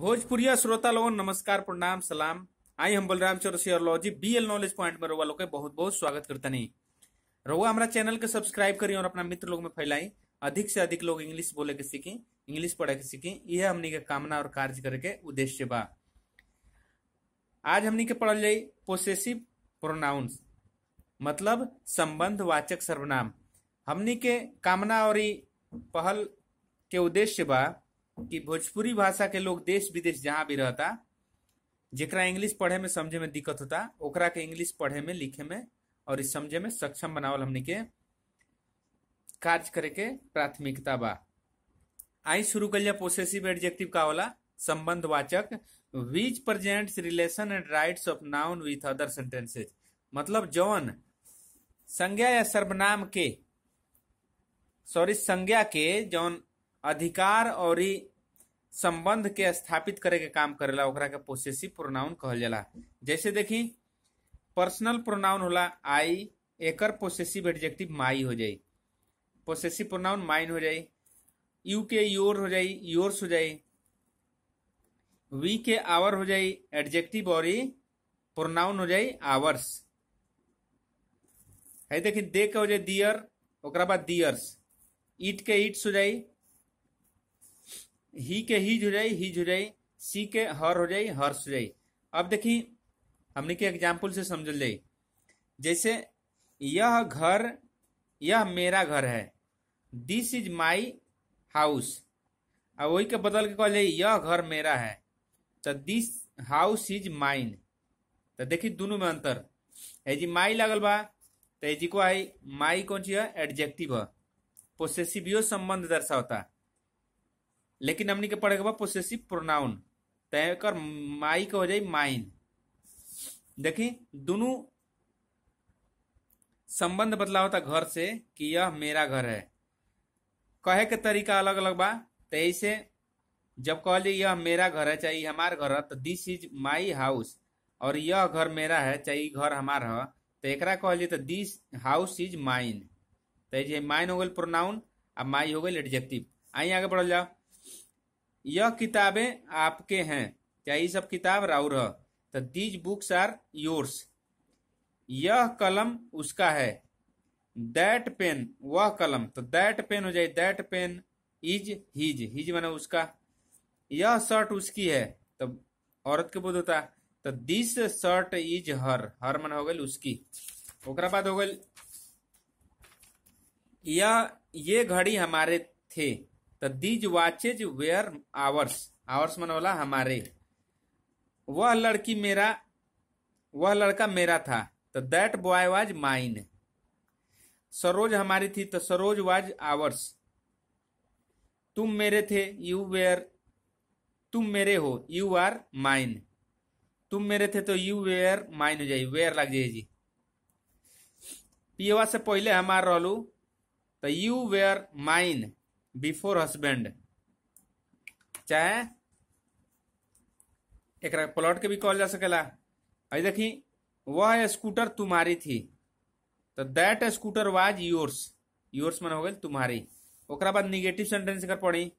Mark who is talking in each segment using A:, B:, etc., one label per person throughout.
A: भोजपुरिया श्रोता लोगों नमस्कार प्रणाम सलाम आई हम Balram Chaurasiology B L knowledge point में रोवा लोग बहुत बहुत स्वागत नहीं रोवा हमारा चैनल के सब्सक्राइब करी और अपना मित्र लोग में फैलाई अधिक से अधिक लोग इंग्लिश बोले के सीखें इंग्लिश पढ़े के सीखें यह हमने के कामना और कार्य करे के उद्देश्य बा आज हमने के पढ़ल जाए पोसेसिव प्रोनाउंस मतलब संबंध वाचक सर्वनाम हमने के कामना और पहल के उद्देश्य बा कि भोजपुरी भाषा के लोग देश विदेश जहां भी रहता जरा इंग्लिश पढ़े में समझे में दिक्कत होता ओकरा के इंग्लिश पढ़े में लिखे में और इस समझे में सक्षम बनावल हमने के कार्य करे के प्राथमिकता बा आई शुरू करिए पोसेसिव एडजेक्टिव का होला वाचक which presents relation and rights of noun with other sentences मतलब जौन संज्ञा या सर्वनाम के सॉरी संज्ञा के जौन अधिकार और संबंध के स्थापित करे के काम करेला ओकरा के पोसेसिव प्रोनाउन कहल जाला जैसे देखी पर्सनल प्रोनाउन होला आई एकर पोसेसिव एडजेक्टिव माई हो जाए पोसेसिव प्रोनाउन माइन हो जाए यू के योर हो जाए योर्स हो जाए वी के आवर हो जाए एडजेक्टिव और प्रोनाउन हो जाए आवर्स है देखिए दे के हो जाए दियर ओकरा बाद दियर्स इट के इट्स हो जाए ही के ही जुड़ाई ही जुड़ाई सी के हर हो जाई हर सुजाई अब देखी हमने के एग्जाम्पल से समझ जाई जैसे यह घर यह मेरा घर है दिस इज माई हाउस अब वही के बदल के कहा यह घर मेरा है तो दिस हाउस इज माइन तो देखी दोनों में अंतर है जी माई लागल बा तो जी को आई माई कौन चीज है एडजेक्टिव है पोसेसिवियो संबंध है लेकिन हमने के पढ़े बा पोसेसिव प्रोनाउन तय माई के हो जाए माइन देखी दोनों संबंध बदला होता घर से कि यह मेरा घर है कहे के तरीका अलग अलग बा तैसे जब कह ली यह मेरा घर है चाहे हमार घर है तो दिस इज माई हाउस और यह घर मेरा है चाहे घर हमार है तो एक कह ली तो दिस हाउस इज माइन तो माइन हो गए प्रोनाउन आ माई हो गए एडजेक्टिव आई आगे बढ़ जाओ यह किताबें आपके हैं क्या ये सब किताब राउर तो दीज बुक्स आर योर्स यह कलम उसका है दैट पेन वह कलम तो दैट पेन हो जाए that pen is his his मैंने उसका यह शर्ट उसकी है तो औरत के बोध होता तो this shirt is her her मन हो गए उसकी ओकरा बाद हो गए यह ये घड़ी हमारे थे तो these watches were ours ours मन वाला हमारे वह लड़की मेरा वह लड़का मेरा था तो that boy was mine Saroj हमारी थी तो सरोज वाज आवर्स तुम मेरे थे यू वेयर तुम मेरे हो यू आर माइन तुम मेरे थे तो यू वेयर माइन हो जाइए वेयर लग जाइए जी पीवा से पहले हमार रहलू तो you were mine before husband चाहे एक प्लॉट के भी कहल जा सकेला अभी देखी वह स्कूटर तुम्हारी थी तो that scooter was yours yours मन हो गए तुम्हारी ओकरा बाद निगेटिव सेंटेंस कर पड़ी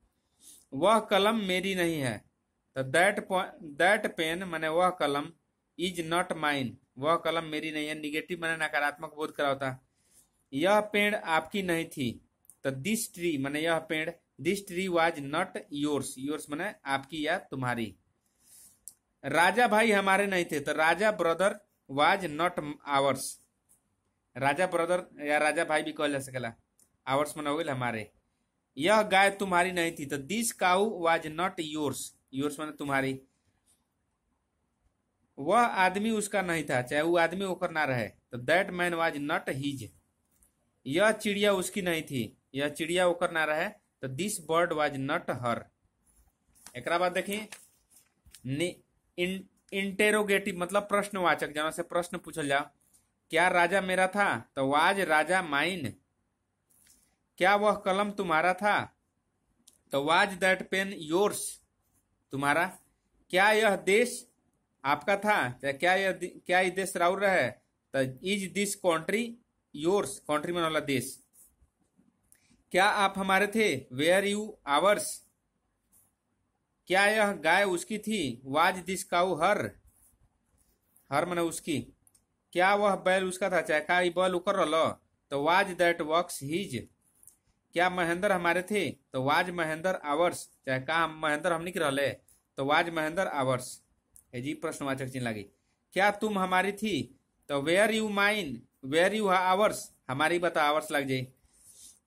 A: वह कलम मेरी नहीं है तो दैट दैट पेन मैंने वह कलम इज नॉट माइन वह कलम मेरी नहीं है निगेटिव मैंने नकारात्मक बोध करा होता यह पेड़ आपकी नहीं थी तो दिस ट्री मैंने यह पेड़ this tree was not yours yours मैंने आपकी या तुम्हारी राजा भाई हमारे नहीं थे तो Raja brother was not ours Raja brother या राजा भाई भी कह जा सकेला आवर्स मैंने हो गए हमारे यह गाय तुम्हारी नहीं थी तो this cow was not yours yours मैंने तुम्हारी वह आदमी उसका नहीं था चाहे वो आदमी होकर ना रहे तो that man was not his यह चिड़िया उसकी नहीं थी यह चिड़िया ओकर ना है तो this bird was not her एक बाद देखिए इंटेरोगेटिव मतलब प्रश्नवाचक जहां से प्रश्न पूछल जाओ क्या राजा मेरा था तो वाज राजा माइन क्या वह कलम तुम्हारा था तो वाज दैट पेन योर्स तुम्हारा क्या यह देश आपका था तो क्या यह क्या यह देश राउर है तो is this country yours country में वाला देश क्या आप हमारे थे वेयर यू आवर्स क्या यह गाय उसकी थी was this cow her her मन उसकी क्या वह बैल उसका था चाहे बैल उकर रो तो वाज दैट वर्क्स हिज क्या महेंद्र हमारे थे तो वाज महेंद्र आवर्स चाहे हम महेंद्र हमनिक रहे तो वाज महेंद्र आवर्स जी प्रश्नवाचक चिन्ह लगी क्या तुम हमारी थी तो were you mine were you ours हमारी बता आवर्स लग जाए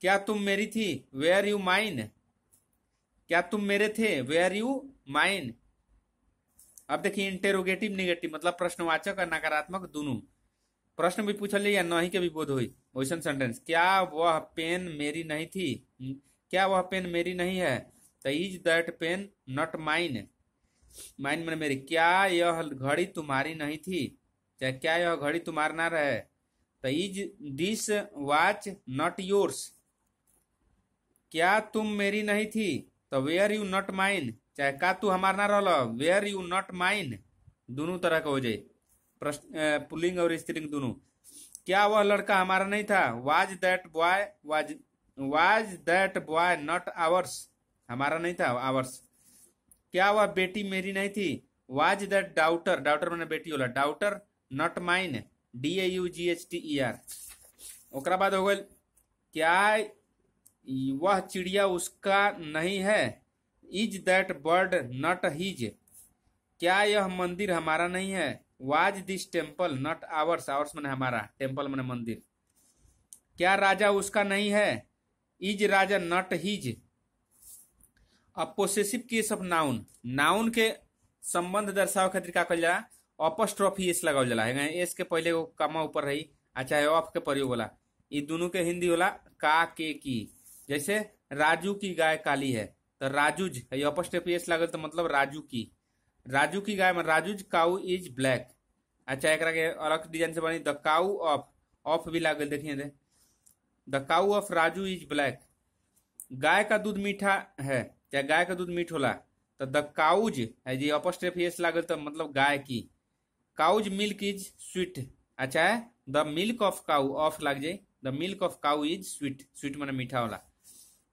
A: क्या तुम मेरी थी वे आर यू माइन क्या तुम मेरे थे आर यू माइन अब देखिए इंटेरोगेटिव निगेटिव मतलब प्रश्नवाचक और नकारात्मक दोनों प्रश्न भी पूछ ली या नहीं के भी बोध हुई क्वेश्चन सेंटेंस क्या वह पेन मेरी नहीं थी हम्म, क्या वह पेन मेरी नहीं है तो is that pen not mine mine मैंने मेरी क्या यह घड़ी तुम्हारी नहीं थी चाहे क्या यह घड़ी तुम्हारा ना रहे तो is this watch not yours क्या तुम मेरी नहीं थी तो वेयर यू नॉट माइन चाहे का तू हमार ना रह वेयर यू नॉट माइन दोनों तरह का हो जाए प्रश्न पुलिंग और स्त्रीलिंग दोनों क्या वह लड़का हमारा नहीं था was that boy was was that boy not ours हमारा नहीं था आवर्स क्या वह बेटी मेरी नहीं थी वाज दैट डाउटर डाउटर मैंने बेटी बोला daughter not mine D A U G H T E R ओकरा बाद हो गए क्या वह चिड़िया उसका नहीं है is that bird not his क्या यह मंदिर हमारा नहीं है was this temple not ours ours मैंने हमारा टेम्पल मैंने मंदिर क्या राजा उसका नहीं है is Raja not his a possessive case of noun noun के संबंध दर्शाव खातिर का कहल जाला अपोस्ट्रोफी एस लगावल जाला है एस के पहले कमा ऊपर रही अच्छा है ऑफ के प्रयोग वाला ये दोनों के हिंदी वाला का के की जैसे राजू की गाय काली है तो राजूज अपर पे लागल तो मतलब राजू की राजू की गाय में राजूज काऊ इज ब्लैक अच्छा एक अलग डिजाइन से बनी द काउ ऑफ ऑफ भी लागल देखिए दे the cow of Raju is black गाय का दूध मीठा है क्या गाय का दूध मीठ होला तो द काउज है जी अपस्टेपीएस लागल तो मतलब गाय की काउज मिल्क इज स्वीट अच्छा है the milk of cow of लाग जाए the milk of cow is sweet sweet मैंने मीठा होला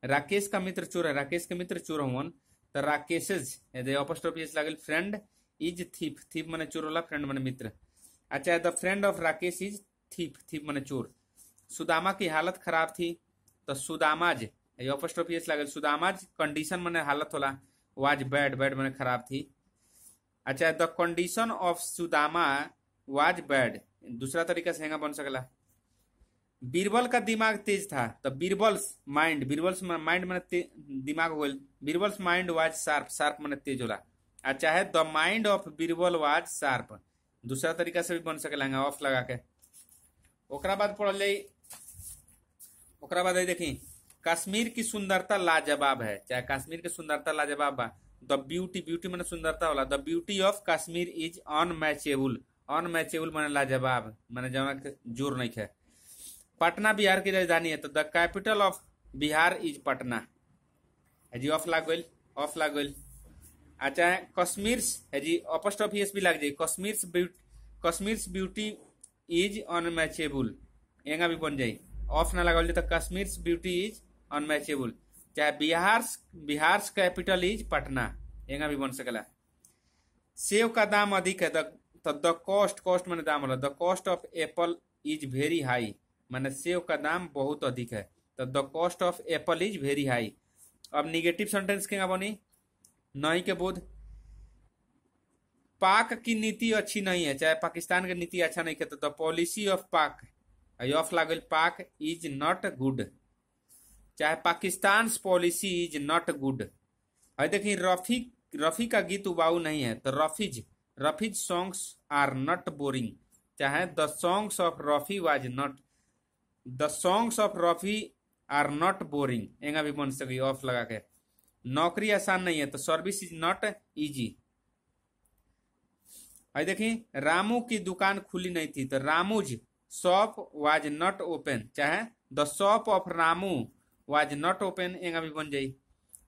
A: राकेश का मित्र चोर है राकेश के मित्र चोर होन तो राकेशज यदि apostrophe friend is thief thief मैंने चोर वाला फ्रेंड मैंने मित्र अच्छा the friend of Rakesh is thief thief मैंने चोर सुदामा की हालत खराब थी तो सुदामाज ऑपोस्ट्रोफ एस लागेल सुदामाज कंडीशन मैंने हालत होला वाज बैड बैड मैंने खराब थी अच्छा the condition of Sudama was bad दूसरा तरीका से हेगा बन सकला बीरबल का दिमाग तेज था तो बीरबल्स माइंड बीरबल्स माइंड मैंने दिमाग हो Birbal's mind was sharp sharp मैंने तेज होला अच्छा है the mind of Birbal was sharp दूसरा तरीका से भी बन सके सकेंगे ऑफ लगा के ओकरा बाद पढ़ल जाई ओकरा बाद देखी कश्मीर की सुंदरता लाजवाब है चाहे कश्मीर की सुंदरता लाजवाब बा द ब्यूटी ब्यूटी मैंने सुंदरता वाला the beauty of Kashmir is unmatchable unmatchable मैंने लाजवाब मैंने जमा जोर नहीं है पटना बिहार की राजधानी है तो the capital of Bihar is Patna है जी ऑफ लागल ऑफ लागोल अच्छा है कश्मीर है जी अपोस्ट ऑफ एस भी लग जाए Kashmir beauty Kashmir beauty is unmatchable एंगा भी बन जाए ऑफ ना लगा तो कश्मीर ब्यूटी इज अनमैचेबुल चाहे बिहार बिहार कैपिटल इज पटना एंगा भी बन सकला सेव का दाम अधिक है द तो द कॉस्ट कॉस्ट मैंने दाम होला the cost of apple is very high मैंने सेव का दाम बहुत अधिक है तो the cost of apple is very high अब निगेटिव सेंटेंस क्या बनी नहीं के बोध पाक की नीति अच्छी नहीं है चाहे पाकिस्तान की नीति अच्छा नहीं कहते तो पॉलिसी ऑफ पाक ऑफ लागल पाक इज नॉट गुड चाहे Pakistan policy is not good अरे देखिए रफी रफी का गीत उबाऊ नहीं है तो Rafi's Rafi's songs are not boring चाहे the songs of Rafi was not the songs of Rafi are not boring एंगा भी बन सके ऑफ लगा के नौकरी आसान नहीं है तो सर्विस इज नॉट इजी आई देखिए रामू की दुकान खुली नहीं थी तो Ramu's shop was not open चाहे the shop of Ramu was not open एंगा भी बन जाए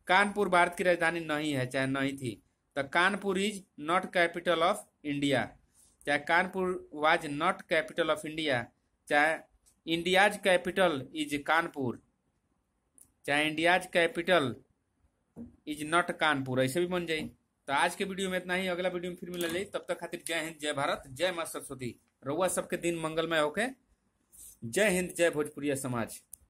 A: कानपुर भारत की राजधानी नहीं है चाहे नहीं थी तो Kanpur is not capital of India चाहे Kanpur was not capital of India चाहे इंडियाज कैपिटल इज कानपुर चाहे India's capital is not Kanpur ऐसे भी बन जाए तो आज के वीडियो में इतना ही अगला वीडियो में फिर मिल जाए तब तक खातिर जय हिंद जय भारत जय माँ सरस्वती रउआ सबके दिन मंगलमय होके जय हिंद जय भोजपुरिया समाज